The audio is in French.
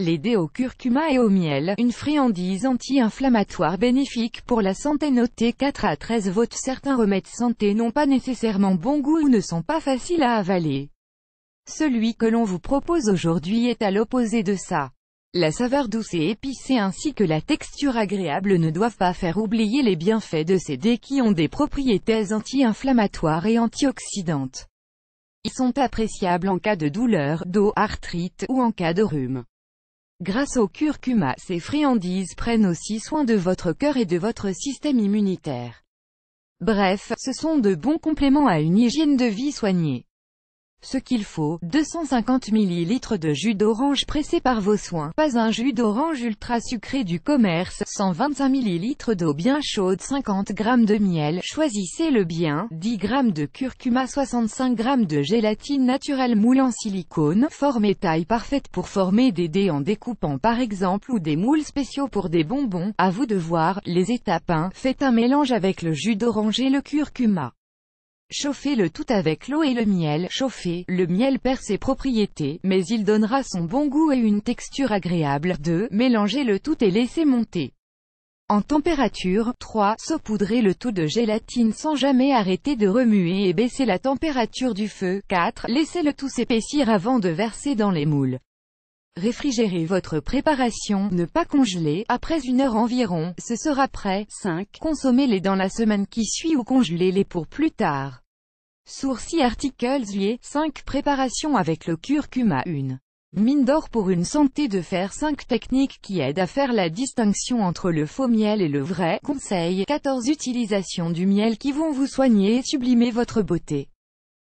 les dés au curcuma et au miel, une friandise anti-inflammatoire bénéfique pour la santé notée 4 à 13 votes Certains remèdes santé n'ont pas nécessairement bon goût ou ne sont pas faciles à avaler. Celui que l'on vous propose aujourd'hui est à l'opposé de ça. La saveur douce et épicée ainsi que la texture agréable ne doivent pas faire oublier les bienfaits de ces dés qui ont des propriétés anti-inflammatoires et antioxydantes. Ils sont appréciables en cas de douleur, d'eau, arthrite, ou en cas de rhume. Grâce au curcuma, ces friandises prennent aussi soin de votre cœur et de votre système immunitaire. Bref, ce sont de bons compléments à une hygiène de vie soignée. Ce qu'il faut, 250 ml de jus d'orange pressé par vos soins, pas un jus d'orange ultra sucré du commerce, 125 ml d'eau bien chaude, 50 g de miel, choisissez le bien, 10 g de curcuma, 65 g de gélatine naturelle moule en silicone, forme et taille parfaite pour former des dés en découpant par exemple ou des moules spéciaux pour des bonbons, à vous de voir, les étapes 1, hein. faites un mélange avec le jus d'orange et le curcuma. Chauffez le tout avec l'eau et le miel. Chauffez, le miel perd ses propriétés, mais il donnera son bon goût et une texture agréable. 2. Mélangez le tout et laissez monter. En température, 3. Saupoudrez le tout de gélatine sans jamais arrêter de remuer et baisser la température du feu. 4. Laissez le tout s'épaissir avant de verser dans les moules. Réfrigérez votre préparation, ne pas congeler, après une heure environ, ce sera prêt. 5. Consommez-les dans la semaine qui suit ou congelez-les pour plus tard. Sourcils articles liés, 5 Préparation avec le curcuma 1. Mine d'or pour une santé de fer 5 techniques qui aident à faire la distinction entre le faux miel et le vrai. Conseil 14 utilisations du miel qui vont vous soigner et sublimer votre beauté.